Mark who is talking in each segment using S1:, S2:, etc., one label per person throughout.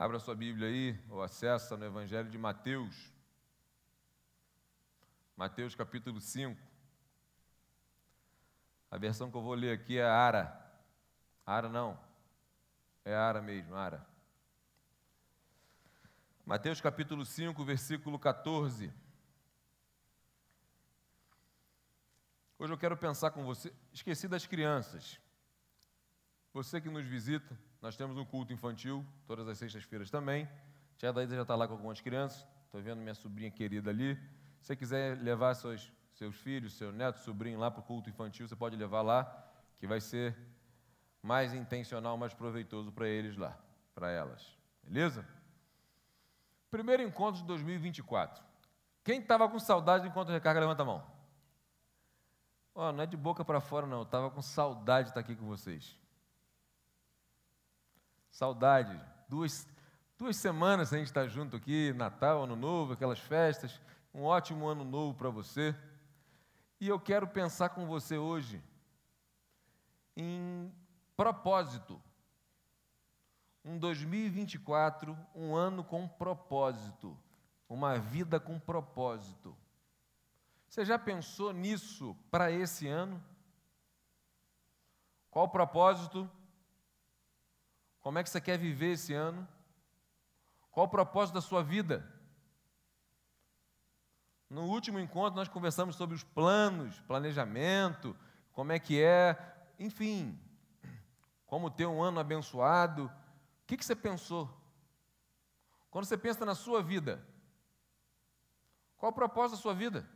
S1: Abra sua Bíblia aí, ou acessa no Evangelho de Mateus. Mateus capítulo 5. A versão que eu vou ler aqui é Ara. Ara não. É Ara mesmo, Ara. Mateus capítulo 5, versículo 14. Hoje eu quero pensar com você. Esqueci das crianças. Você que nos visita, nós temos um culto infantil, todas as sextas-feiras também. tia Daísa já está lá com algumas crianças. Estou vendo minha sobrinha querida ali. Se você quiser levar seus, seus filhos, seu neto, sobrinho lá para o culto infantil, você pode levar lá, que vai ser mais intencional, mais proveitoso para eles lá, para elas. Beleza? Primeiro encontro de 2024. Quem estava com saudade do encontro de recarga, levanta a mão. Oh, não é de boca para fora, não. Eu estava com saudade de estar aqui com vocês. Saudade. Duas, duas semanas a gente está junto aqui, Natal, Ano Novo, aquelas festas. Um ótimo ano novo para você. E eu quero pensar com você hoje em propósito. Um 2024, um ano com propósito, uma vida com propósito. Você já pensou nisso para esse ano? Qual o propósito? Como é que você quer viver esse ano? Qual o propósito da sua vida? No último encontro, nós conversamos sobre os planos, planejamento, como é que é, enfim, como ter um ano abençoado. O que, que você pensou? Quando você pensa na sua vida, qual o propósito da sua vida?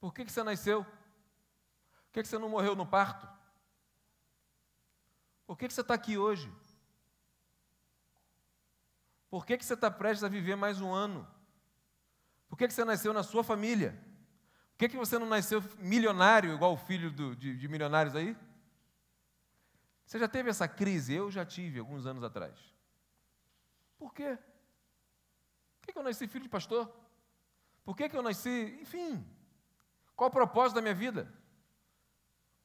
S1: Por que, que você nasceu? Por que, que você não morreu no parto? Por que, que você está aqui hoje? Por que, que você está prestes a viver mais um ano? Por que, que você nasceu na sua família? Por que, que você não nasceu milionário, igual o filho do, de, de milionários aí? Você já teve essa crise? Eu já tive alguns anos atrás. Por quê? Por que, que eu nasci filho de pastor? Por que, que eu nasci? Enfim, qual o propósito da minha vida?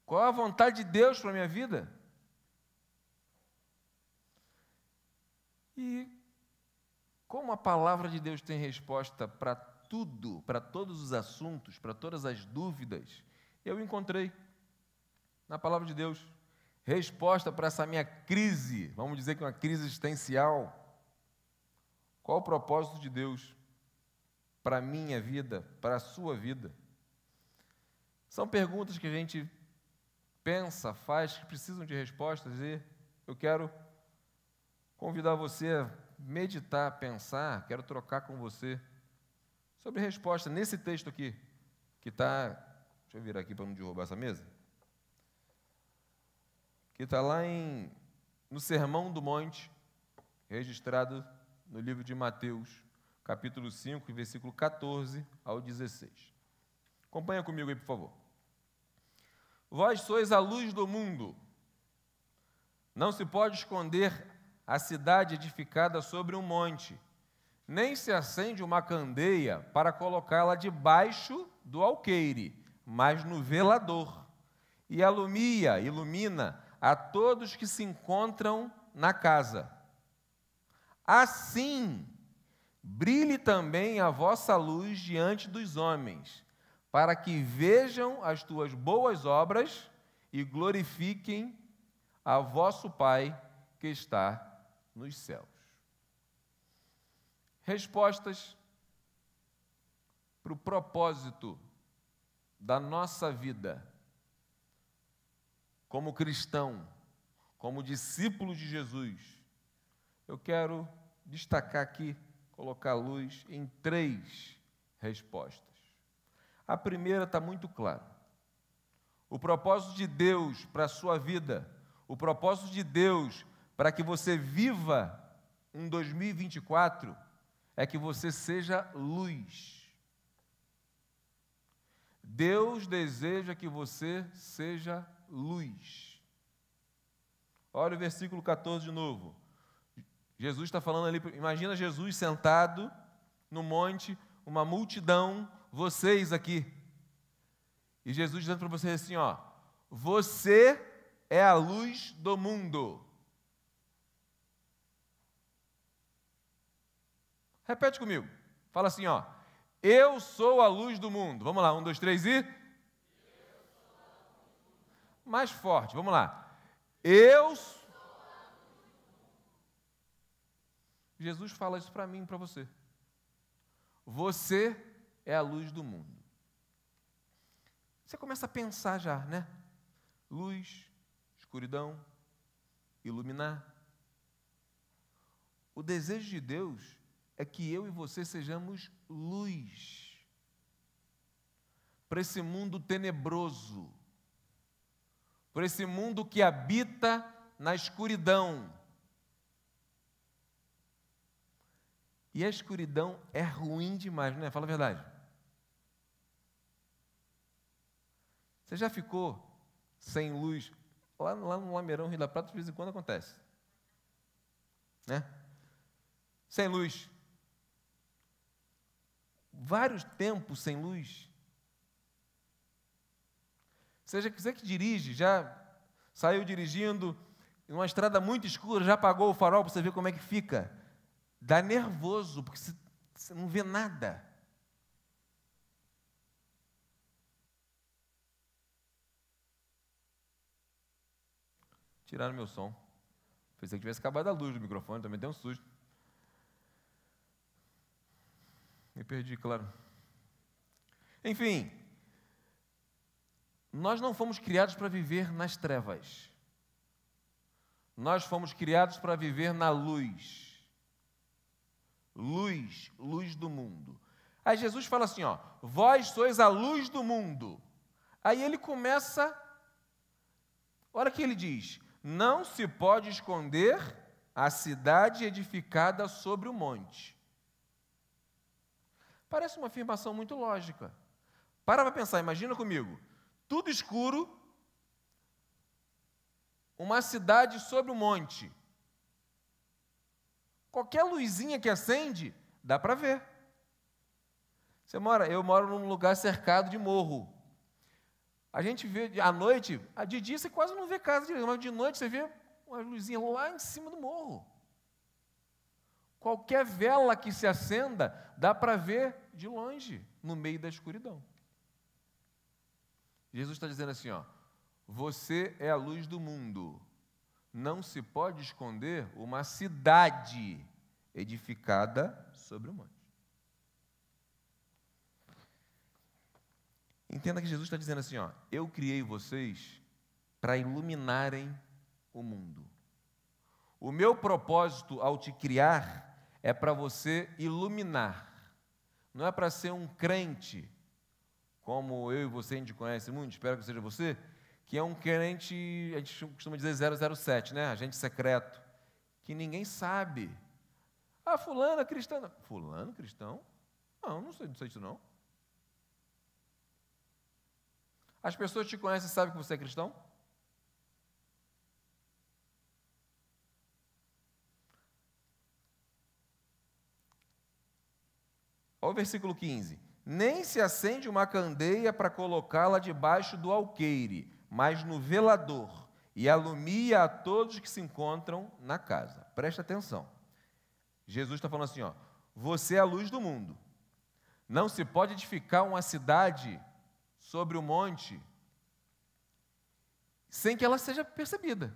S1: Qual a vontade de Deus para a minha vida? E como a palavra de Deus tem resposta para tudo, para todos os assuntos, para todas as dúvidas, eu encontrei na palavra de Deus resposta para essa minha crise, vamos dizer que uma crise existencial. Qual o propósito de Deus para a minha vida, para a sua vida? São perguntas que a gente pensa, faz, que precisam de respostas e eu quero convidar você a meditar, pensar, quero trocar com você sobre resposta nesse texto aqui, que está. Deixa eu virar aqui para não derrubar essa mesa. Que está lá em, no Sermão do Monte, registrado no livro de Mateus, capítulo 5, versículo 14 ao 16. Acompanha comigo aí, por favor. Vós sois a luz do mundo. Não se pode esconder a cidade edificada sobre um monte. Nem se acende uma candeia para colocá-la debaixo do alqueire, mas no velador. E alumia, ilumina a todos que se encontram na casa. Assim, brilhe também a vossa luz diante dos homens, para que vejam as tuas boas obras e glorifiquem a vosso Pai que está nos céus? Respostas para o propósito da nossa vida como cristão, como discípulo de Jesus. Eu quero destacar aqui, colocar luz em três respostas. A primeira está muito clara. O propósito de Deus para a sua vida, o propósito de Deus para que você viva um 2024 é que você seja luz. Deus deseja que você seja luz. Olha o versículo 14 de novo. Jesus está falando ali, imagina Jesus sentado no monte, uma multidão, vocês aqui. E Jesus dizendo para vocês assim: ó, você é a luz do mundo. Repete comigo. Fala assim, ó. Eu sou a luz do mundo. Vamos lá, um, dois, três e. Mais forte, vamos lá. Eu. Jesus fala isso para mim, para você. Você é a luz do mundo. Você começa a pensar já, né? Luz, escuridão, iluminar. O desejo de Deus é que eu e você sejamos luz para esse mundo tenebroso, para esse mundo que habita na escuridão. E a escuridão é ruim demais, não é? Fala a verdade. Você já ficou sem luz? Lá, lá no Lameirão, Rio da Prata, de vez em quando acontece. Né? Sem luz vários tempos sem luz. Seja você que dirige, já saiu dirigindo em uma estrada muito escura, já apagou o farol para você ver como é que fica. Dá nervoso, porque você não vê nada. Tiraram meu som. Pensei que tivesse acabado a luz do microfone, também deu um susto. Me perdi, claro. Enfim, nós não fomos criados para viver nas trevas. Nós fomos criados para viver na luz. Luz, luz do mundo. Aí Jesus fala assim, ó: "Vós sois a luz do mundo". Aí ele começa Olha o que ele diz: "Não se pode esconder a cidade edificada sobre o monte". Parece uma afirmação muito lógica. Para para pensar, imagina comigo. Tudo escuro, uma cidade sobre um monte. Qualquer luzinha que acende, dá para ver. Você mora, eu moro num lugar cercado de morro. A gente vê à noite, de dia você quase não vê casa direito, mas de noite você vê uma luzinha lá em cima do morro. Qualquer vela que se acenda, dá para ver de longe, no meio da escuridão. Jesus está dizendo assim: ó, você é a luz do mundo. Não se pode esconder uma cidade edificada sobre o monte. Entenda que Jesus está dizendo assim: ó, eu criei vocês para iluminarem o mundo. O meu propósito ao te criar é para você iluminar, não é para ser um crente, como eu e você, a gente conhece muito, espero que seja você, que é um crente, a gente costuma dizer 007, né? Agente secreto, que ninguém sabe. Ah, fulano é cristão. Fulano cristão? Não, não sei, não sei disso não. As pessoas te conhecem e sabem que você é cristão? Olha o versículo 15. Nem se acende uma candeia para colocá-la debaixo do alqueire, mas no velador, e alumia a todos que se encontram na casa. Presta atenção. Jesus está falando assim: ó, você é a luz do mundo. Não se pode edificar uma cidade sobre o um monte sem que ela seja percebida.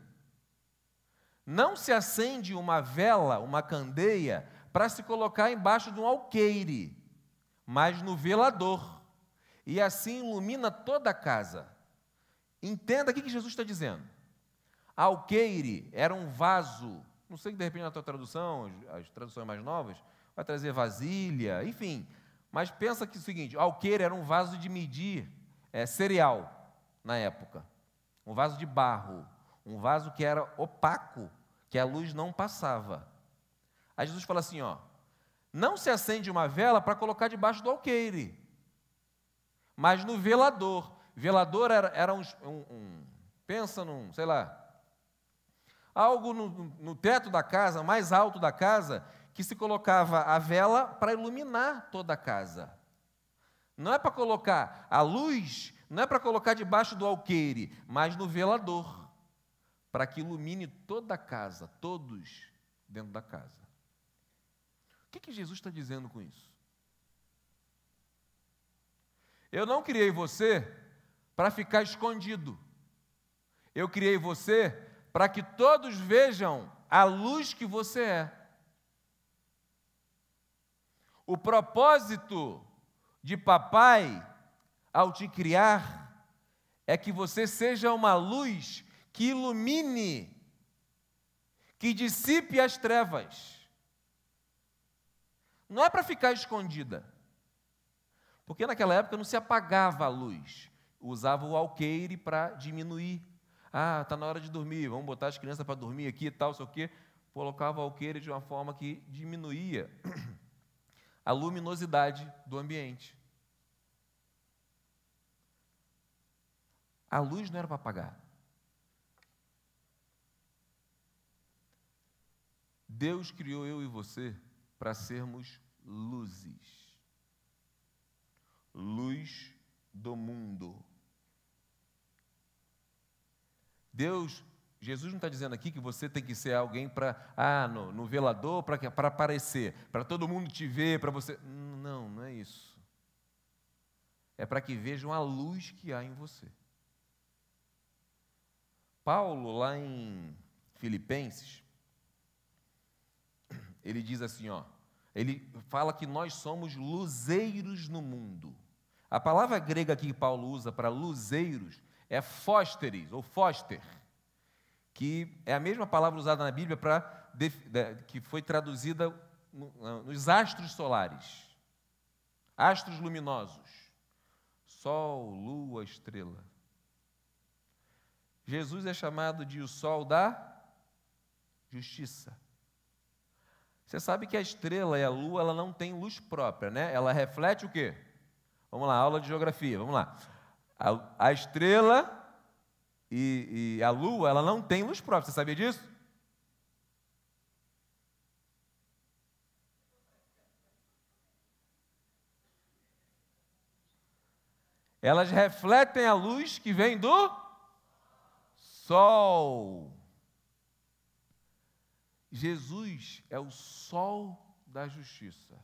S1: Não se acende uma vela, uma candeia, para se colocar embaixo de um alqueire, mas no velador, e assim ilumina toda a casa. Entenda o que Jesus está dizendo. Alqueire era um vaso, não sei que de repente na tua tradução, as traduções mais novas, vai trazer vasilha, enfim. Mas pensa que é o seguinte: alqueire era um vaso de medir é, cereal na época, um vaso de barro, um vaso que era opaco, que a luz não passava. Aí Jesus fala assim: ó, não se acende uma vela para colocar debaixo do alqueire, mas no velador. Velador era, era um, um, um, Pensa num, sei lá. Algo no, no teto da casa, mais alto da casa, que se colocava a vela para iluminar toda a casa. Não é para colocar a luz, não é para colocar debaixo do alqueire, mas no velador, para que ilumine toda a casa, todos dentro da casa. O que, que Jesus está dizendo com isso? Eu não criei você para ficar escondido. Eu criei você para que todos vejam a luz que você é. O propósito de papai ao te criar é que você seja uma luz que ilumine, que dissipe as trevas. Não é para ficar escondida. Porque naquela época não se apagava a luz. Usava o alqueire para diminuir. Ah, está na hora de dormir, vamos botar as crianças para dormir aqui e tal, sei o quê. Colocava o alqueire de uma forma que diminuía a luminosidade do ambiente. A luz não era para apagar. Deus criou eu e você para sermos luzes. Luz do mundo. Deus, Jesus não está dizendo aqui que você tem que ser alguém para, ah, no, no velador, para aparecer, para todo mundo te ver, para você. Não, não é isso. É para que vejam a luz que há em você. Paulo, lá em Filipenses, ele diz assim, ó, ele fala que nós somos luzeiros no mundo. A palavra grega que Paulo usa para luzeiros é fósteres ou foster, que é a mesma palavra usada na Bíblia para que foi traduzida nos astros solares, astros luminosos, sol, lua, estrela. Jesus é chamado de o sol da justiça. Você sabe que a estrela e a lua, ela não tem luz própria, né? Ela reflete o quê? Vamos lá, aula de geografia, vamos lá. A, a estrela e, e a lua, ela não tem luz própria, você sabia disso? Elas refletem a luz que vem do sol. Jesus é o sol da justiça.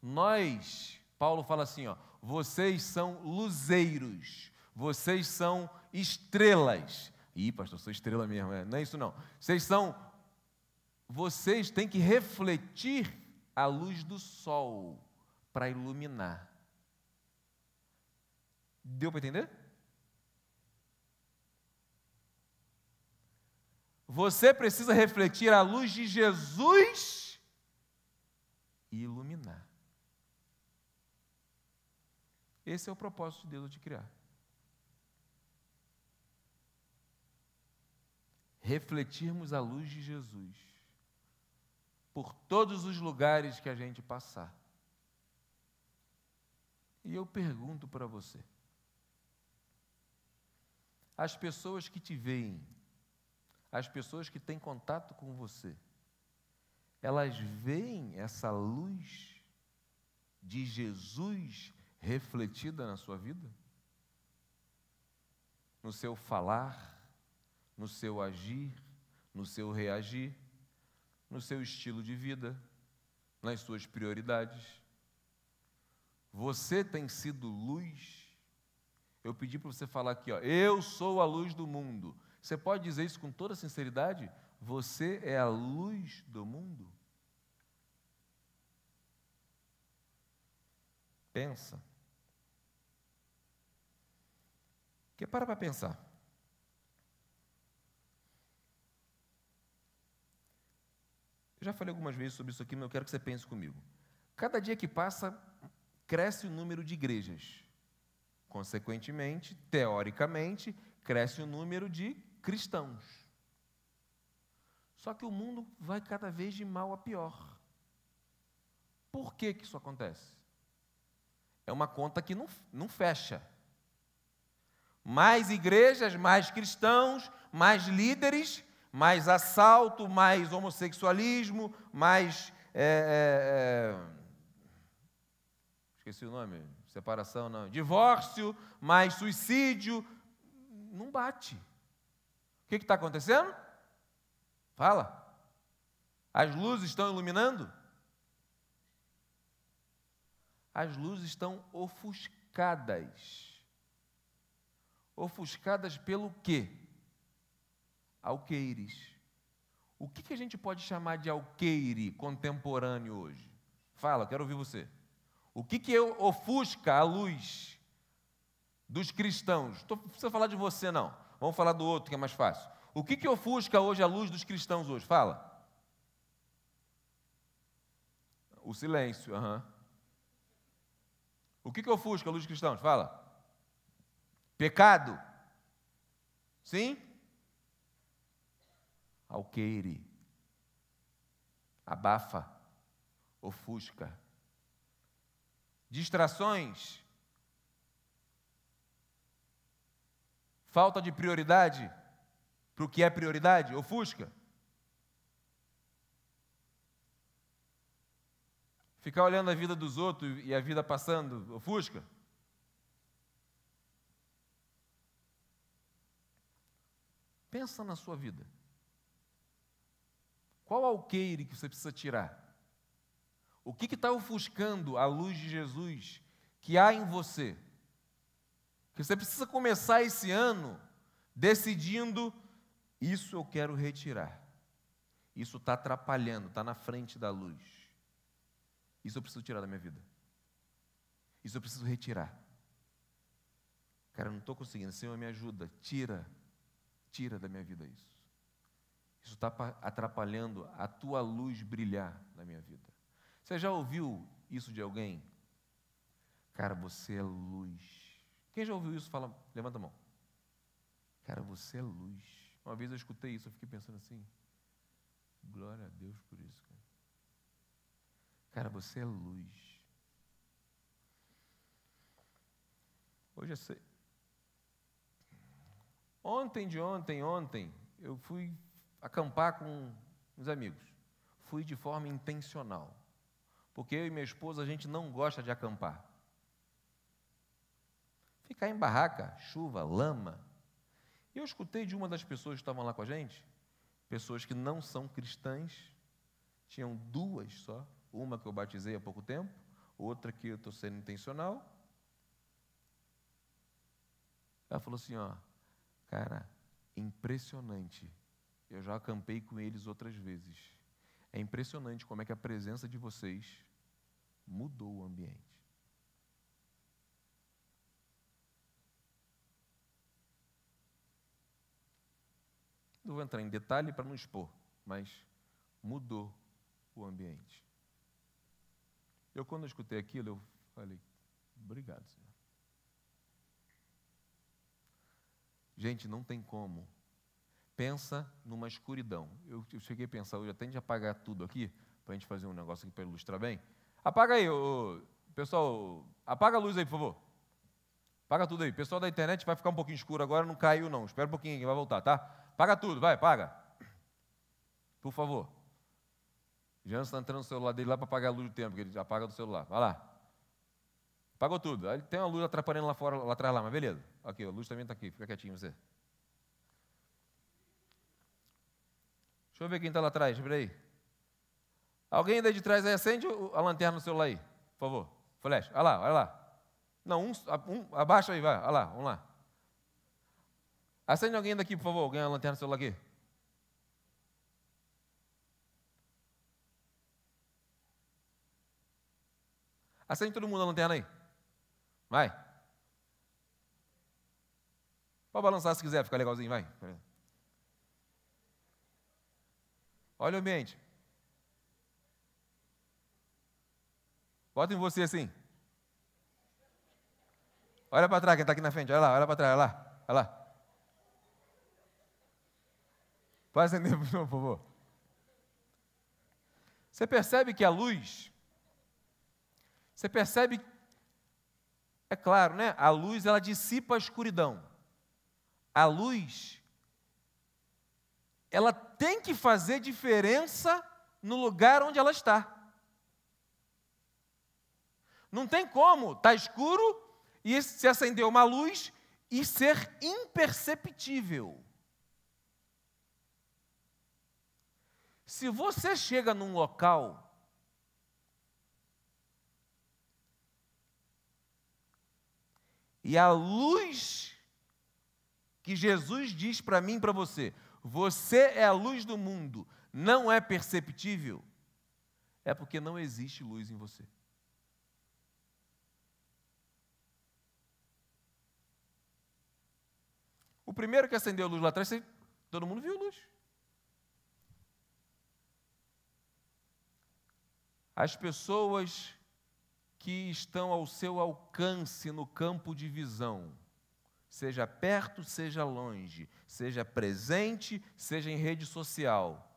S1: Nós, Paulo fala assim, ó, vocês são luzeiros, vocês são estrelas. Ih, pastor, sou estrela mesmo, é, não é isso não. Vocês são, vocês têm que refletir a luz do sol para iluminar. Deu para entender? Você precisa refletir a luz de Jesus e iluminar. Esse é o propósito de Deus de criar. Refletirmos a luz de Jesus por todos os lugares que a gente passar. E eu pergunto para você: as pessoas que te veem as pessoas que têm contato com você, elas veem essa luz de Jesus refletida na sua vida? No seu falar, no seu agir, no seu reagir, no seu estilo de vida, nas suas prioridades. Você tem sido luz. Eu pedi para você falar aqui, ó, eu sou a luz do mundo. Você pode dizer isso com toda sinceridade? Você é a luz do mundo? Pensa. Que para para pensar. Eu já falei algumas vezes sobre isso aqui, mas eu quero que você pense comigo. Cada dia que passa, cresce o número de igrejas. Consequentemente, teoricamente, cresce o número de cristãos. Só que o mundo vai cada vez de mal a pior. Por que, que isso acontece? É uma conta que não, não fecha. Mais igrejas, mais cristãos, mais líderes, mais assalto, mais homossexualismo, mais. É, é, é esqueci o nome, separação, não. Divórcio, mais suicídio. Não bate. O que está acontecendo? Fala. As luzes estão iluminando? As luzes estão ofuscadas. Ofuscadas pelo quê? Alqueires. O que, que a gente pode chamar de alqueire contemporâneo hoje? Fala, quero ouvir você. O que, que é ofusca a luz dos cristãos? Não precisa falar de você, não Vamos falar do outro, que é mais fácil. O que, que ofusca hoje a luz dos cristãos hoje? Fala. O silêncio, aham. Uhum. O que, que ofusca a luz dos cristãos? Fala. Pecado. Sim? Alqueire. Abafa. Ofusca. Distrações. Falta de prioridade para o que é prioridade? Ofusca. Ficar olhando a vida dos outros e a vida passando, ofusca. Pensa na sua vida. Qual alqueire que você precisa tirar? O que está ofuscando a luz de Jesus que há em você? Você precisa começar esse ano decidindo: isso eu quero retirar. Isso está atrapalhando, está na frente da luz. Isso eu preciso tirar da minha vida. Isso eu preciso retirar. Cara, eu não estou conseguindo. Senhor, me ajuda. Tira, tira da minha vida isso. Isso está atrapalhando a tua luz brilhar na minha vida. Você já ouviu isso de alguém? Cara, você é luz. Quem já ouviu isso, fala, levanta a mão. Cara, você é luz. Uma vez eu escutei isso, eu fiquei pensando assim. Glória a Deus por isso, cara. Cara, você é luz. Hoje é sei. Ontem de ontem, ontem, eu fui acampar com uns amigos. Fui de forma intencional. Porque eu e minha esposa, a gente não gosta de acampar ficar em barraca, chuva, lama. E eu escutei de uma das pessoas que estavam lá com a gente, pessoas que não são cristãs, tinham duas só, uma que eu batizei há pouco tempo, outra que eu estou sendo intencional. Ela falou assim, ó, cara, impressionante. Eu já acampei com eles outras vezes. É impressionante como é que a presença de vocês mudou o ambiente. Não vou entrar em detalhe para não expor, mas mudou o ambiente. Eu, quando eu escutei aquilo, eu falei: obrigado, Senhor. Gente, não tem como. Pensa numa escuridão. Eu, eu cheguei a pensar hoje, até de apagar tudo aqui, para a gente fazer um negócio aqui para ilustrar bem. Apaga aí, ô, pessoal, apaga a luz aí, por favor. Apaga tudo aí. Pessoal da internet vai ficar um pouquinho escuro agora, não caiu não. Espera um pouquinho, vai voltar, tá? Paga tudo, vai, paga. Por favor. Jean está entrando no celular dele lá para pagar a luz do tempo, que ele apaga do celular. Vai lá. Pagou tudo. Aí tem uma luz atrapalhando lá fora, lá atrás lá, mas beleza. Aqui, a luz também está aqui, fica quietinho você. Deixa eu ver quem está lá atrás, espera aí. Alguém daí de trás aí, acende a lanterna no celular aí, por favor. Flash, olha lá, olha lá. Não, um, um abaixa aí, vai, olha lá, vamos lá. Acende alguém daqui, por favor. ganha a lanterna do celular aqui. Acende todo mundo a lanterna aí. Vai. Pode balançar se quiser, fica legalzinho, vai. Olha o ambiente. Bota em você assim. Olha para trás, quem está aqui na frente. Olha lá, olha para trás, olha lá, olha lá. Vai acender, por favor. Você percebe que a luz, você percebe, é claro, né? A luz ela dissipa a escuridão. A luz, ela tem que fazer diferença no lugar onde ela está. Não tem como, tá escuro e se acender uma luz e ser imperceptível. Se você chega num local e a luz que Jesus diz para mim para você, você é a luz do mundo, não é perceptível, é porque não existe luz em você. O primeiro que acendeu a luz lá atrás, todo mundo viu luz. As pessoas que estão ao seu alcance no campo de visão, seja perto, seja longe, seja presente, seja em rede social,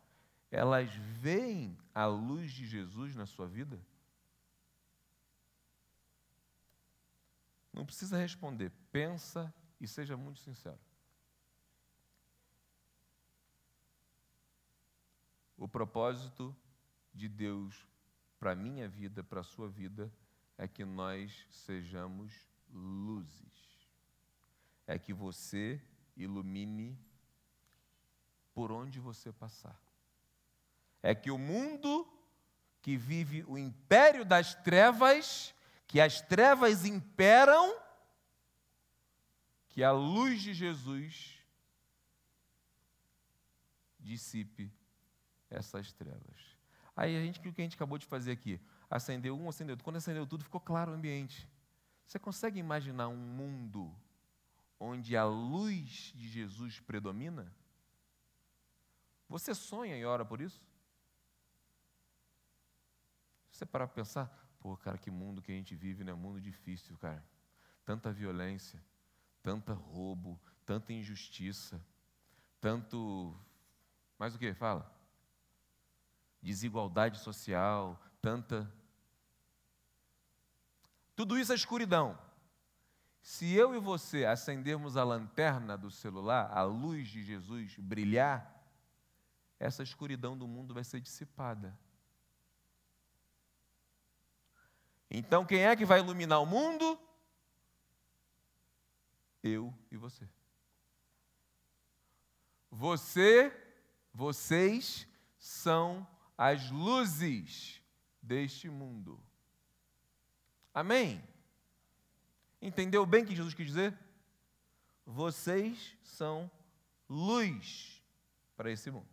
S1: elas veem a luz de Jesus na sua vida? Não precisa responder, pensa e seja muito sincero. O propósito de Deus para a minha vida, para a sua vida, é que nós sejamos luzes. É que você ilumine por onde você passar. É que o mundo que vive o império das trevas, que as trevas imperam, que a luz de Jesus dissipe essas trevas. Aí a gente, o que a gente acabou de fazer aqui? Acendeu um, acendeu outro. Quando acendeu tudo, ficou claro o ambiente. Você consegue imaginar um mundo onde a luz de Jesus predomina? Você sonha e ora por isso? Você parar para pensar, pô, cara, que mundo que a gente vive, né? Mundo difícil, cara. Tanta violência, tanta roubo, tanta injustiça, tanto. Mais o que? Fala desigualdade social, tanta. Tudo isso é escuridão. Se eu e você acendermos a lanterna do celular, a luz de Jesus brilhar, essa escuridão do mundo vai ser dissipada. Então, quem é que vai iluminar o mundo? Eu e você. Você, vocês são as luzes deste mundo. Amém? Entendeu bem o que Jesus quis dizer? Vocês são luz para esse mundo.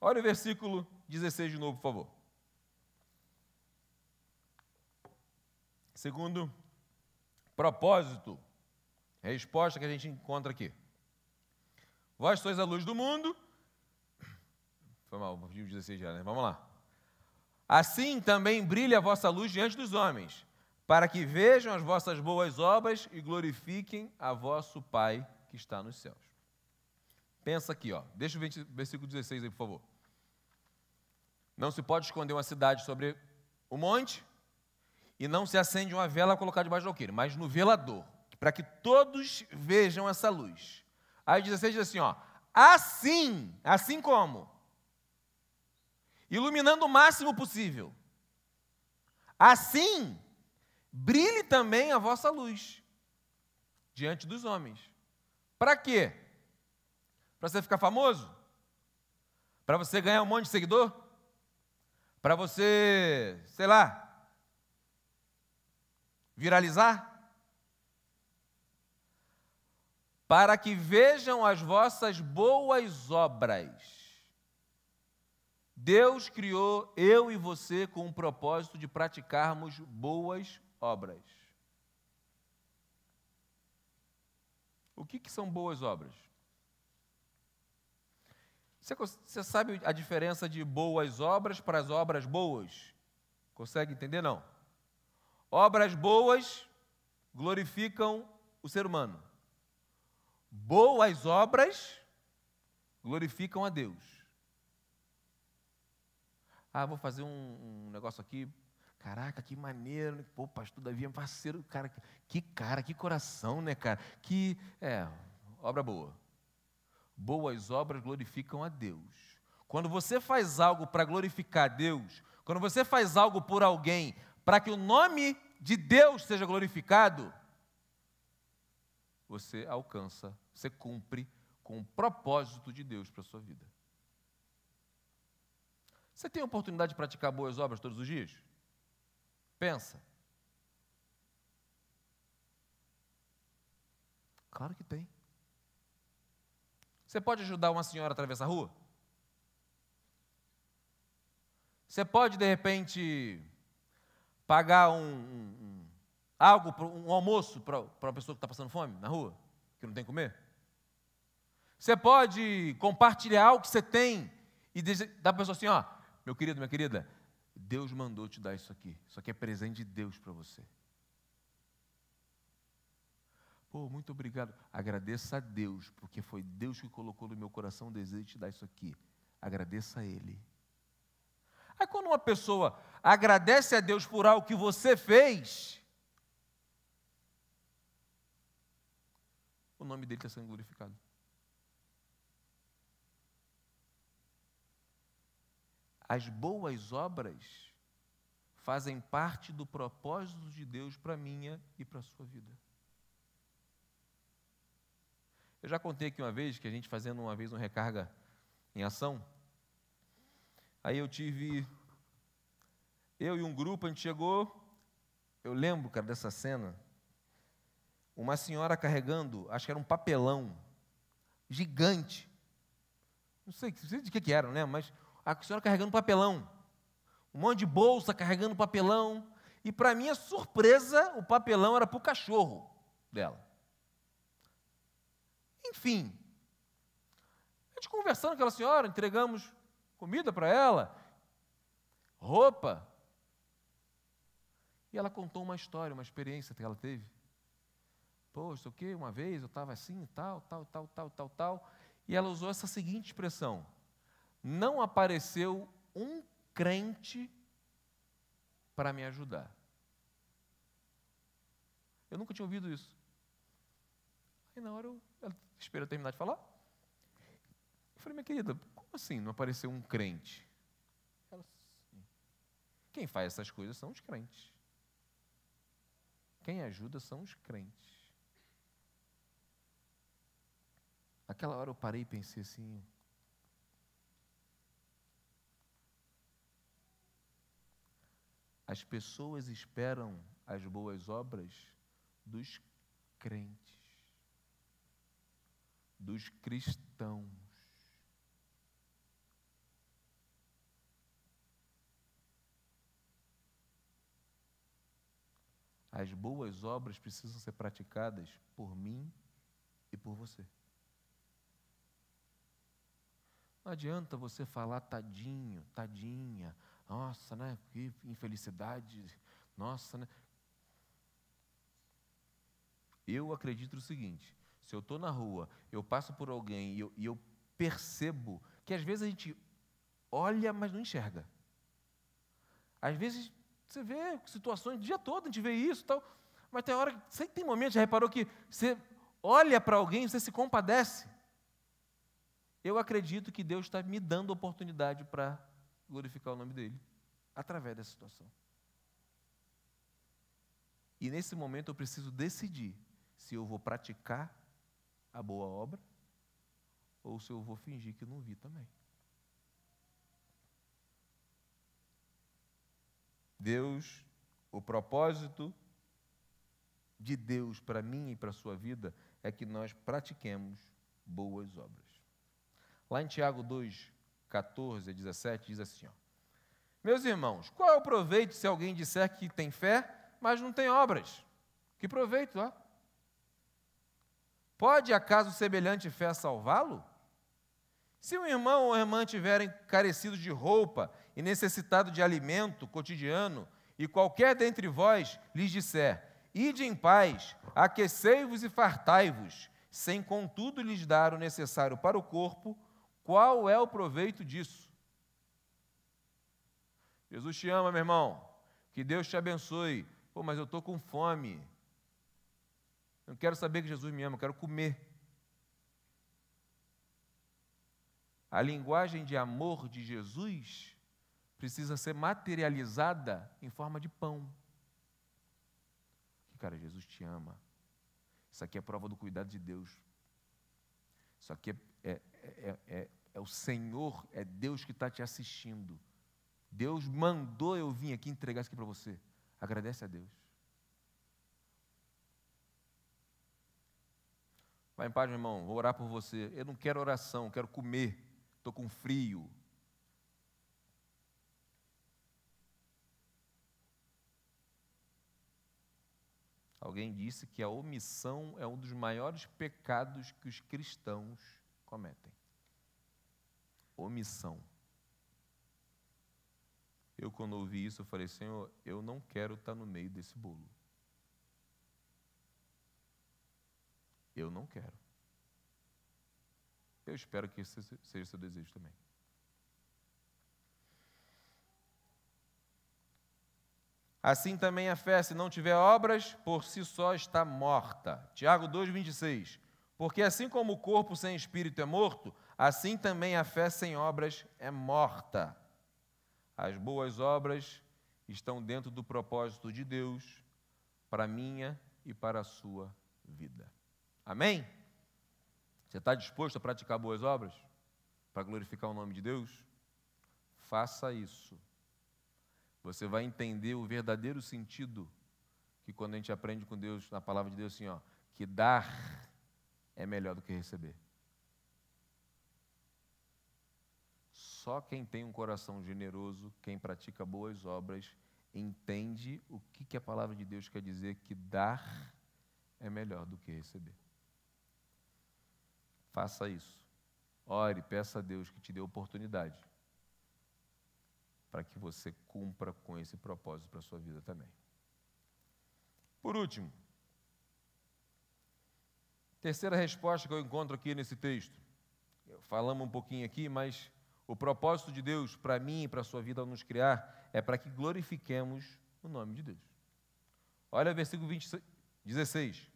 S1: Olha o versículo 16 de novo, por favor. Segundo propósito, resposta que a gente encontra aqui. Vós sois a luz do mundo, foi mal, o 16 já, né? Vamos lá. Assim também brilha a vossa luz diante dos homens, para que vejam as vossas boas obras e glorifiquem a vosso Pai que está nos céus. Pensa aqui, ó. Deixa o versículo 16 aí, por favor. Não se pode esconder uma cidade sobre o monte, e não se acende uma vela colocar debaixo do alqueire, mas no velador, para que todos vejam essa luz. Aí 16 diz assim, ó: Assim, assim como iluminando o máximo possível. Assim, brilhe também a vossa luz diante dos homens. Para quê? Para você ficar famoso? Para você ganhar um monte de seguidor? Para você, sei lá, viralizar? Para que vejam as vossas boas obras Deus criou eu e você com o propósito de praticarmos boas obras. O que, que são boas obras? Você, você sabe a diferença de boas obras para as obras boas? Consegue entender? Não. Obras boas glorificam o ser humano. Boas obras glorificam a Deus. Ah, vou fazer um, um negócio aqui. Caraca, que maneiro. Né? Pô, pastor Davi é parceiro. Cara, que cara, que coração, né, cara? Que, é, obra boa. Boas obras glorificam a Deus. Quando você faz algo para glorificar a Deus, quando você faz algo por alguém para que o nome de Deus seja glorificado, você alcança, você cumpre com o propósito de Deus para a sua vida. Você tem a oportunidade de praticar boas obras todos os dias? Pensa. Claro que tem. Você pode ajudar uma senhora a atravessar a rua? Você pode, de repente, pagar um, um algo, um almoço para uma pessoa que está passando fome na rua, que não tem comer? Você pode compartilhar algo que você tem e dizer a pessoa assim, ó, meu querido, minha querida, Deus mandou te dar isso aqui. Isso aqui é presente de Deus para você. Pô, muito obrigado. Agradeça a Deus, porque foi Deus que colocou no meu coração o desejo de te dar isso aqui. Agradeça a Ele. Aí quando uma pessoa agradece a Deus por algo que você fez, o nome dele está sendo glorificado. As boas obras fazem parte do propósito de Deus para minha e para a sua vida. Eu já contei aqui uma vez que a gente fazendo uma vez um recarga em ação, aí eu tive eu e um grupo, a gente chegou, eu lembro, cara, dessa cena, uma senhora carregando, acho que era um papelão gigante. Não sei, não sei de que que era, né, mas a tá senhora carregando papelão. Um monte de bolsa carregando papelão. E para minha surpresa, o papelão era para o cachorro dela. Enfim, a gente conversando com aquela senhora, entregamos comida para ela, roupa. E ela contou uma história, uma experiência que ela teve. Pô, isso aqui, uma vez eu estava assim, tal, tal, tal, tal, tal, tal. E ela usou essa seguinte expressão: não apareceu um crente para me ajudar. Eu nunca tinha ouvido isso. Aí na hora eu, ela espera terminar de falar. Eu falei, minha querida, como assim não apareceu um crente? Ela, sim. Quem faz essas coisas são os crentes. Quem ajuda são os crentes. Aquela hora eu parei e pensei assim, As pessoas esperam as boas obras dos crentes, dos cristãos. As boas obras precisam ser praticadas por mim e por você. Não adianta você falar tadinho, tadinha, nossa, né? Que infelicidade. Nossa, né? Eu acredito o seguinte: se eu estou na rua, eu passo por alguém e eu, e eu percebo que às vezes a gente olha, mas não enxerga. Às vezes você vê situações o dia todo, a gente vê isso tal, mas tem hora, sempre tem momentos, já reparou que você olha para alguém, você se compadece. Eu acredito que Deus está me dando oportunidade para glorificar o nome dele através dessa situação. E nesse momento eu preciso decidir se eu vou praticar a boa obra ou se eu vou fingir que não vi também. Deus, o propósito de Deus para mim e para a sua vida é que nós pratiquemos boas obras. Lá em Tiago 2, 14 a 17 diz assim: ó, Meus irmãos, qual é o proveito se alguém disser que tem fé, mas não tem obras? Que proveito lá Pode acaso semelhante fé salvá-lo? Se um irmão ou irmã tiverem carecido de roupa e necessitado de alimento cotidiano, e qualquer dentre vós lhes disser: Ide em paz, aquecei-vos e fartai-vos, sem contudo lhes dar o necessário para o corpo, qual é o proveito disso? Jesus te ama, meu irmão. Que Deus te abençoe. Pô, mas eu estou com fome. Eu não quero saber que Jesus me ama, eu quero comer. A linguagem de amor de Jesus precisa ser materializada em forma de pão. Cara, Jesus te ama. Isso aqui é prova do cuidado de Deus só que é, é, é, é, é o Senhor, é Deus que está te assistindo. Deus mandou eu vir aqui entregar isso aqui para você. Agradece a Deus. Vai em paz, meu irmão, vou orar por você. Eu não quero oração, quero comer. Estou com frio. Alguém disse que a omissão é um dos maiores pecados que os cristãos cometem. Omissão. Eu, quando ouvi isso, eu falei: Senhor, eu não quero estar tá no meio desse bolo. Eu não quero. Eu espero que esse seja seu desejo também. Assim também a fé, se não tiver obras, por si só está morta. Tiago 2,26. Porque assim como o corpo sem espírito é morto, assim também a fé sem obras é morta. As boas obras estão dentro do propósito de Deus para a minha e para a sua vida. Amém? Você está disposto a praticar boas obras para glorificar o nome de Deus? Faça isso você vai entender o verdadeiro sentido que quando a gente aprende com Deus, na palavra de Deus, assim, ó, que dar é melhor do que receber. Só quem tem um coração generoso, quem pratica boas obras, entende o que, que a palavra de Deus quer dizer que dar é melhor do que receber. Faça isso. Ore, peça a Deus que te dê oportunidade para que você cumpra com esse propósito para a sua vida também. Por último, terceira resposta que eu encontro aqui nesse texto. Falamos um pouquinho aqui, mas o propósito de Deus para mim e para a sua vida ao nos criar é para que glorifiquemos o nome de Deus. Olha o versículo 26, 16.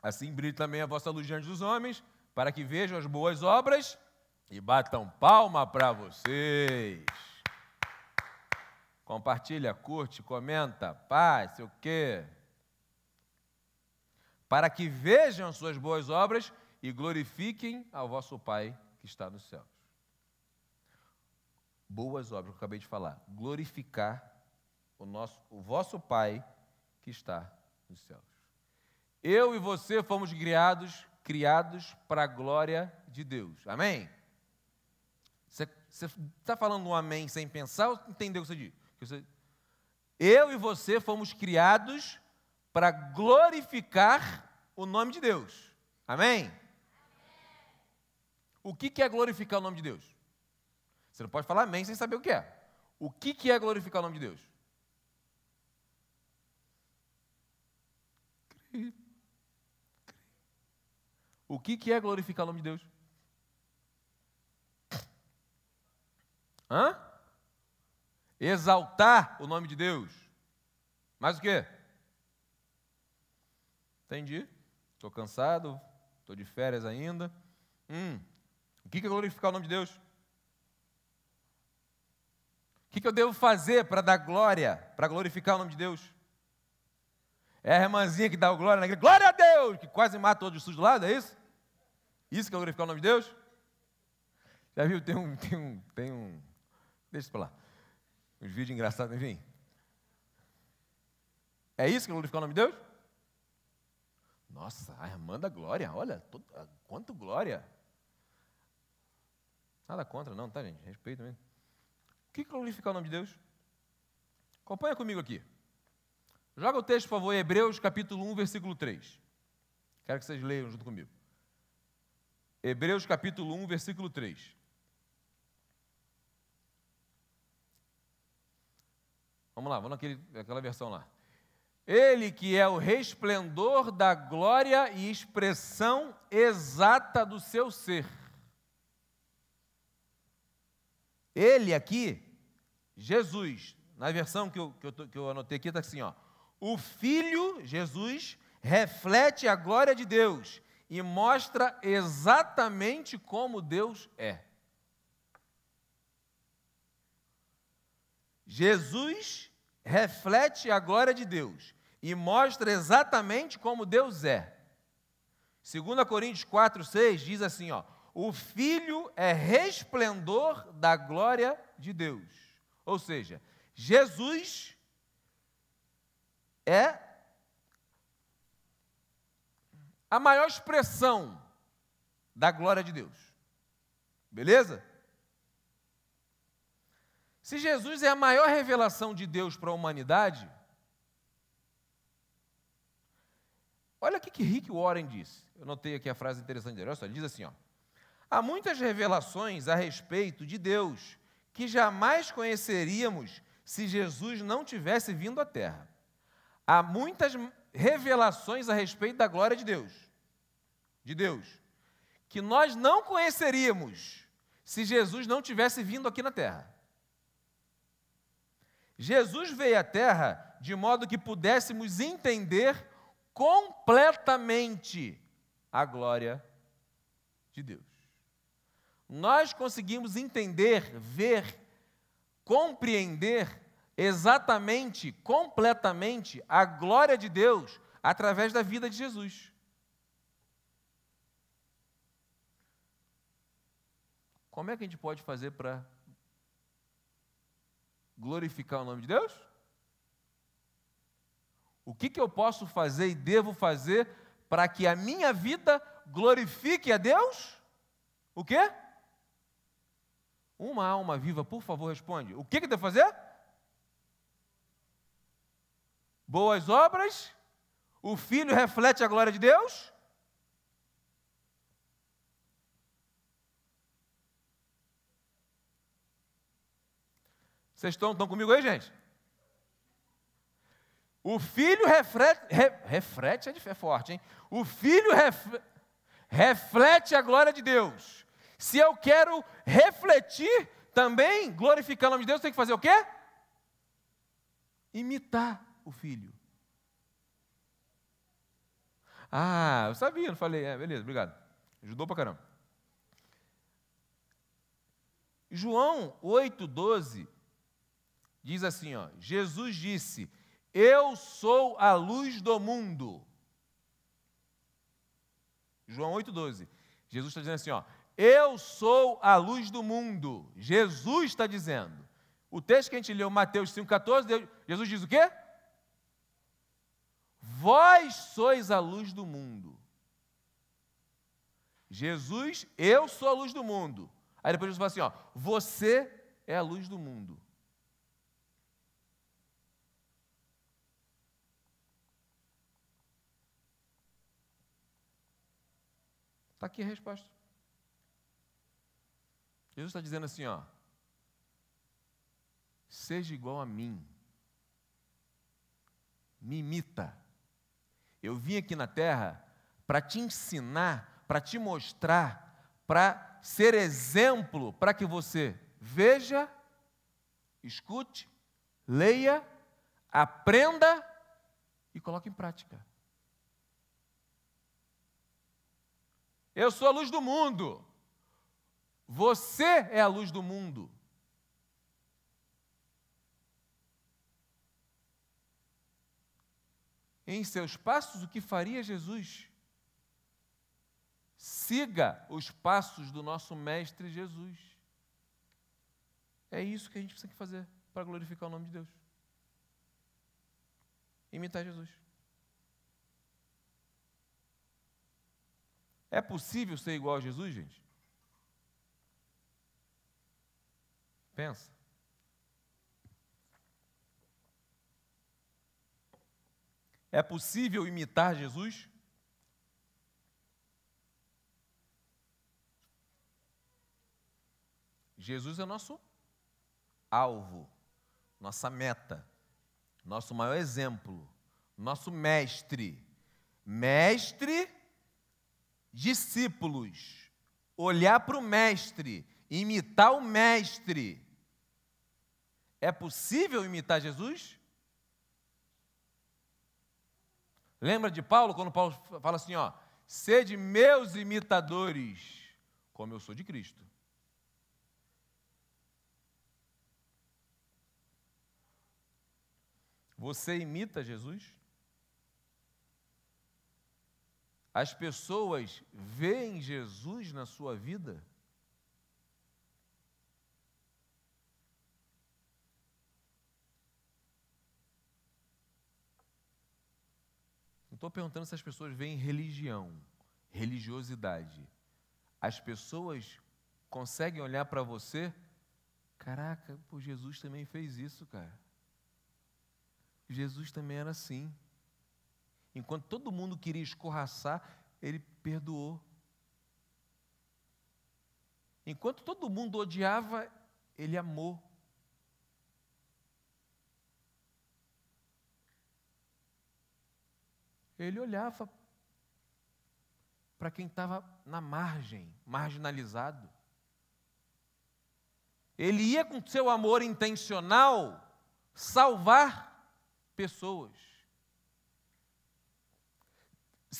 S1: Assim brilhe também a vossa luz diante dos homens, para que vejam as boas obras e batam palma para vocês. Compartilha, curte, comenta, paz, sei o quê. Para que vejam suas boas obras e glorifiquem ao vosso Pai que está nos céus. Boas obras, que eu acabei de falar. Glorificar o, nosso, o vosso Pai que está nos céus. Eu e você fomos criados, criados para a glória de Deus. Amém? Você está falando um amém sem pensar ou entendeu o que você disse? Eu e você fomos criados para glorificar o nome de Deus. Amém? O que é glorificar o nome de Deus? Você não pode falar amém sem saber o que é. O que é glorificar o nome de Deus? O que é glorificar o nome de Deus? Hã? Exaltar o nome de Deus. Mais o quê? Entendi. Estou cansado, estou de férias ainda. Hum, o que é glorificar o nome de Deus? O que eu devo fazer para dar glória, para glorificar o nome de Deus? É a irmãzinha que dá glória na igreja. Glória a Deus! Que quase mata todos os sujos do lado, é isso? Isso que é glorificar o nome de Deus? Já viu? Tem um, tem um, tem um, Deixa isso para lá. Os vídeos engraçados, né, enfim. É isso que glorificar o nome de Deus? Nossa, a irmã da glória, olha, ah, quanto glória. Nada contra, não, tá, gente? Respeito mesmo. O que glorificar o nome de Deus? Acompanha comigo aqui. Joga o texto, por favor, Hebreus capítulo 1, versículo 3. Quero que vocês leiam junto comigo. Hebreus capítulo 1, versículo 3. Vamos lá, vamos naquele, naquela versão lá. Ele que é o resplendor da glória e expressão exata do seu ser. Ele aqui, Jesus, na versão que eu, que eu, que eu anotei aqui, está assim: ó, o Filho, Jesus, reflete a glória de Deus e mostra exatamente como Deus é. Jesus reflete a glória de Deus e mostra exatamente como Deus é. 2 Coríntios 4, 6 diz assim: ó, o Filho é resplendor da glória de Deus. Ou seja, Jesus é a maior expressão da glória de Deus. Beleza? Se Jesus é a maior revelação de Deus para a humanidade, olha o que Rick Warren disse. Eu notei aqui a frase interessante dele. Olha só, ele diz assim: ó, há muitas revelações a respeito de Deus que jamais conheceríamos se Jesus não tivesse vindo à Terra. Há muitas revelações a respeito da glória de Deus, de Deus, que nós não conheceríamos se Jesus não tivesse vindo aqui na Terra. Jesus veio à Terra de modo que pudéssemos entender completamente a glória de Deus. Nós conseguimos entender, ver, compreender exatamente, completamente a glória de Deus através da vida de Jesus. Como é que a gente pode fazer para glorificar o nome de Deus? O que, que eu posso fazer e devo fazer para que a minha vida glorifique a Deus? O quê? Uma alma viva, por favor, responde. O que, que devo fazer? Boas obras? O filho reflete a glória de Deus? Vocês estão, estão comigo aí, gente? O filho reflete, reflete é, de, é forte, hein? O filho reflete a glória de Deus. Se eu quero refletir também, glorificar o nome de Deus, tem que fazer o quê? Imitar o filho. Ah, eu sabia, não falei. É, beleza, obrigado. Ajudou pra caramba. João 8,12 Diz assim, ó, Jesus disse: "Eu sou a luz do mundo". João 8:12. Jesus está dizendo assim, ó: "Eu sou a luz do mundo". Jesus está dizendo. O texto que a gente leu, Mateus 5:14, Jesus diz o quê? Vós sois a luz do mundo. Jesus, eu sou a luz do mundo. Aí depois Jesus fala assim, ó: "Você é a luz do mundo". Está aqui a resposta. Jesus está dizendo assim, ó. Seja igual a mim. Me imita. Eu vim aqui na terra para te ensinar, para te mostrar, para ser exemplo, para que você veja, escute, leia, aprenda e coloque em prática. Eu sou a luz do mundo. Você é a luz do mundo. Em seus passos, o que faria Jesus? Siga os passos do nosso Mestre Jesus. É isso que a gente precisa fazer para glorificar o nome de Deus. Imitar Jesus. É possível ser igual a Jesus, gente? Pensa. É possível imitar Jesus? Jesus é nosso alvo, nossa meta, nosso maior exemplo, nosso mestre. Mestre discípulos, olhar para o Mestre, imitar o Mestre. É possível imitar Jesus? Lembra de Paulo, quando Paulo fala assim: ó, sede meus imitadores, como eu sou de Cristo. Você imita Jesus? As pessoas veem Jesus na sua vida? Não estou perguntando se as pessoas veem religião, religiosidade. As pessoas conseguem olhar para você? Caraca, pô, Jesus também fez isso, cara. Jesus também era assim. Enquanto todo mundo queria escorraçar, ele perdoou. Enquanto todo mundo odiava, ele amou. Ele olhava para quem estava na margem, marginalizado. Ele ia com seu amor intencional salvar pessoas.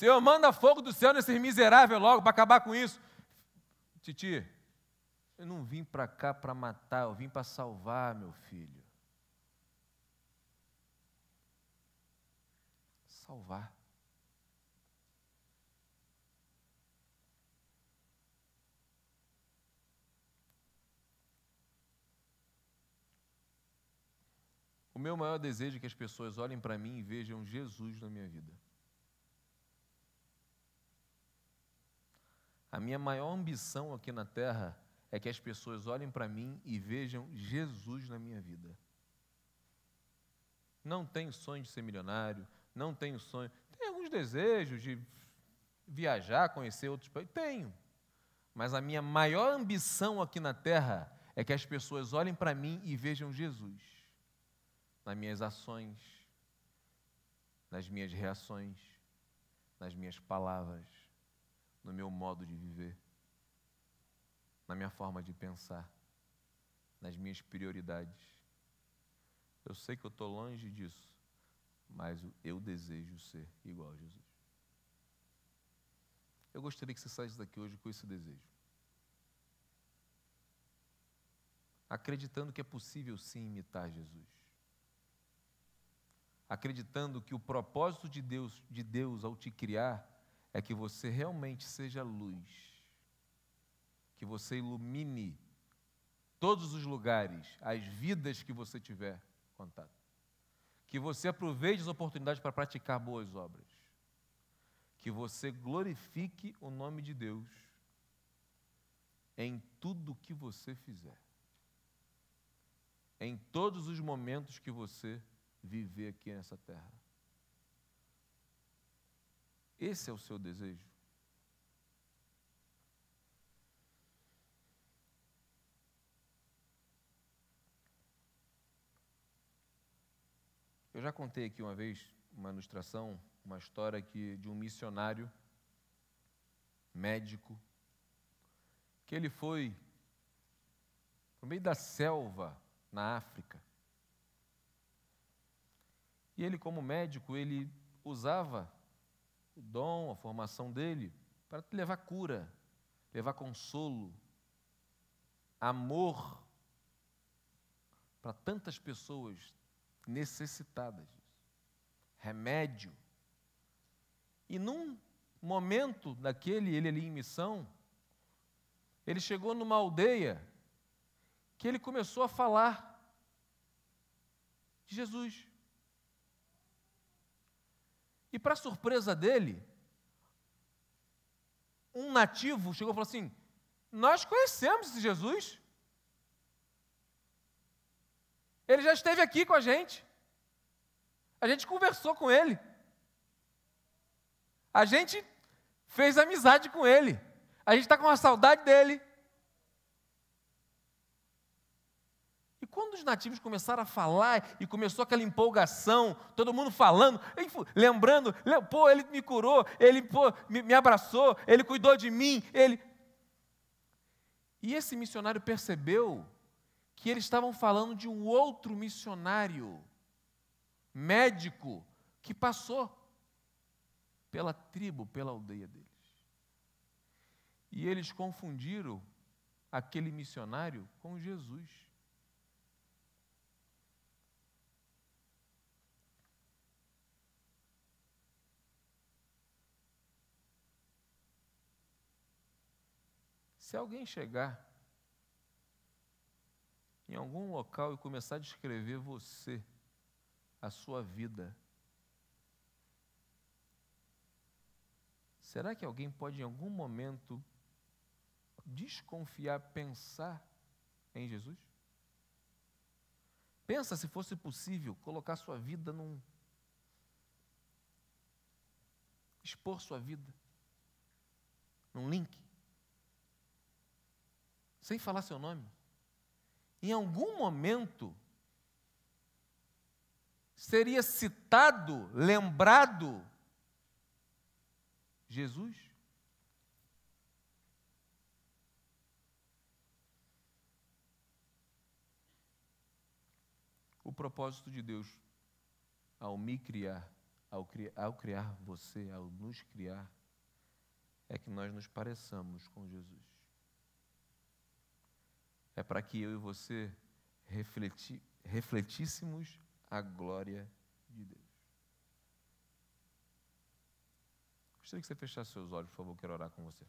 S1: Senhor, manda fogo do céu nesses miserável logo para acabar com isso. Titi, eu não vim para cá para matar, eu vim para salvar meu filho. Salvar. O meu maior desejo é que as pessoas olhem para mim e vejam Jesus na minha vida. A minha maior ambição aqui na terra é que as pessoas olhem para mim e vejam Jesus na minha vida. Não tenho sonho de ser milionário, não tenho sonho. Tenho alguns desejos de viajar, conhecer outros países. Tenho. Mas a minha maior ambição aqui na terra é que as pessoas olhem para mim e vejam Jesus nas minhas ações, nas minhas reações, nas minhas palavras no meu modo de viver, na minha forma de pensar, nas minhas prioridades. Eu sei que eu estou longe disso, mas eu desejo ser igual a Jesus. Eu gostaria que você saísse daqui hoje com esse desejo. Acreditando que é possível sim imitar Jesus. Acreditando que o propósito de Deus, de Deus ao te criar é que você realmente seja luz, que você ilumine todos os lugares, as vidas que você tiver contato, que você aproveite as oportunidades para praticar boas obras, que você glorifique o nome de Deus em tudo que você fizer, em todos os momentos que você viver aqui nessa terra. Esse é o seu desejo. Eu já contei aqui uma vez uma ilustração, uma história que, de um missionário médico que ele foi no meio da selva na África. E ele, como médico, ele usava o dom, a formação dele, para te levar cura, levar consolo, amor para tantas pessoas necessitadas, remédio. E num momento daquele, ele ali em missão, ele chegou numa aldeia que ele começou a falar de Jesus. E para surpresa dele, um nativo chegou e falou assim: Nós conhecemos esse Jesus. Ele já esteve aqui com a gente. A gente conversou com ele. A gente fez amizade com ele. A gente está com uma saudade dele. quando os nativos começaram a falar e começou aquela empolgação, todo mundo falando, lembrando, pô, ele me curou, ele pô, me abraçou, ele cuidou de mim, ele. E esse missionário percebeu que eles estavam falando de um outro missionário, médico, que passou pela tribo, pela aldeia deles. E eles confundiram aquele missionário com Jesus. Se alguém chegar em algum local e começar a descrever você, a sua vida, será que alguém pode em algum momento desconfiar, pensar em Jesus? Pensa se fosse possível colocar sua vida num. expor sua vida num link sem falar seu nome. Em algum momento, seria citado, lembrado Jesus? O propósito de Deus ao me criar, ao, ao criar você, ao nos criar, é que nós nos pareçamos com Jesus é para que eu e você refleti, refletíssemos a glória de Deus. Gostaria que você fechasse seus olhos, por favor, quero orar com você.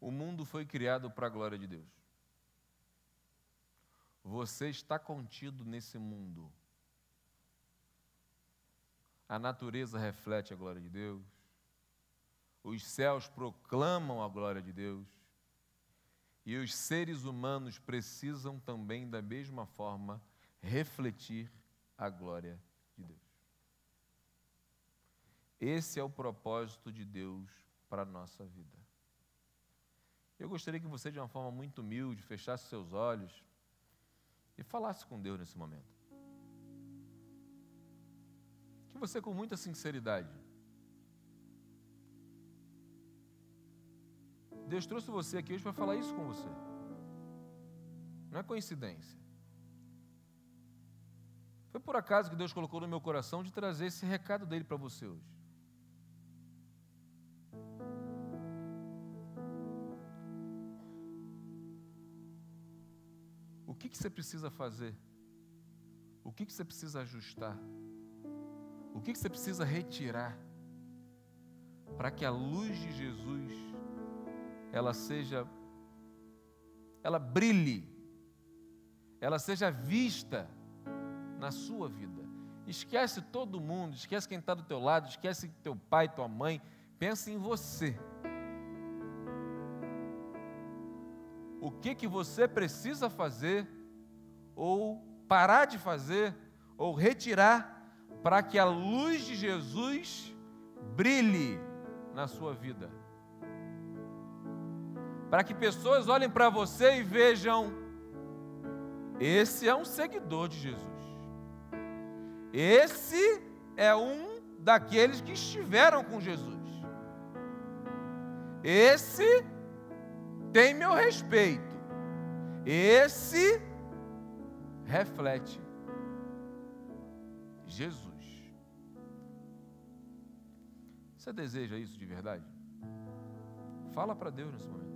S1: O mundo foi criado para a glória de Deus. Você está contido nesse mundo. A natureza reflete a glória de Deus os céus proclamam a glória de Deus, e os seres humanos precisam também, da mesma forma, refletir a glória de Deus. Esse é o propósito de Deus para a nossa vida. Eu gostaria que você, de uma forma muito humilde, fechasse seus olhos e falasse com Deus nesse momento. Que você, com muita sinceridade, Deus trouxe você aqui hoje para falar isso com você. Não é coincidência. Foi por acaso que Deus colocou no meu coração de trazer esse recado dele para você hoje. O que, que você precisa fazer? O que, que você precisa ajustar? O que, que você precisa retirar para que a luz de Jesus ela seja, ela brilhe, ela seja vista na sua vida. Esquece todo mundo, esquece quem está do teu lado, esquece teu pai, tua mãe, pensa em você. O que que você precisa fazer ou parar de fazer ou retirar para que a luz de Jesus brilhe na sua vida? para que pessoas olhem para você e vejam: esse é um seguidor de Jesus, esse é um daqueles que estiveram com Jesus, esse tem meu respeito, esse reflete Jesus. Você deseja isso de verdade? Fala para Deus nesse momento.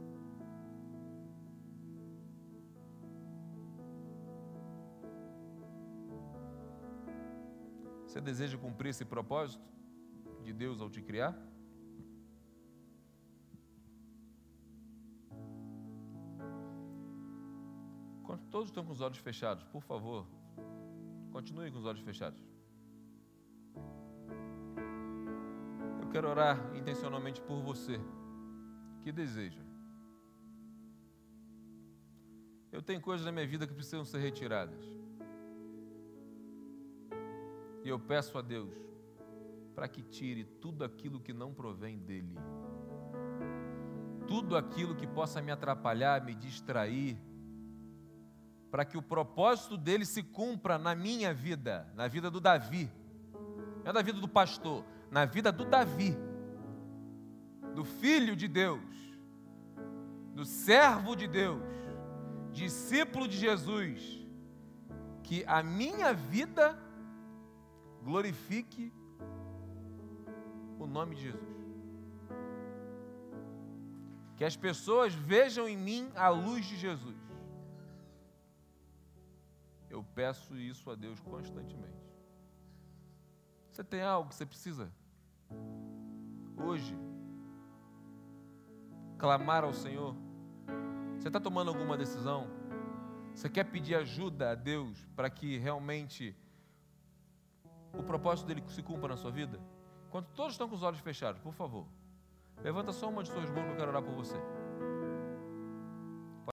S1: Você deseja cumprir esse propósito de Deus ao te criar? Todos estão com os olhos fechados, por favor. Continue com os olhos fechados. Eu quero orar intencionalmente por você que deseja. Eu tenho coisas na minha vida que precisam ser retiradas. E eu peço a Deus para que tire tudo aquilo que não provém dele, tudo aquilo que possa me atrapalhar, me distrair, para que o propósito dele se cumpra na minha vida, na vida do Davi, não na é vida do pastor, na vida do Davi, do filho de Deus, do servo de Deus, discípulo de Jesus, que a minha vida Glorifique o nome de Jesus. Que as pessoas vejam em mim a luz de Jesus. Eu peço isso a Deus constantemente. Você tem algo que você precisa hoje clamar ao Senhor? Você está tomando alguma decisão? Você quer pedir ajuda a Deus para que realmente o propósito dele se cumpra na sua vida? Enquanto todos estão com os olhos fechados, por favor, levanta só uma de suas mãos que eu quero orar por você.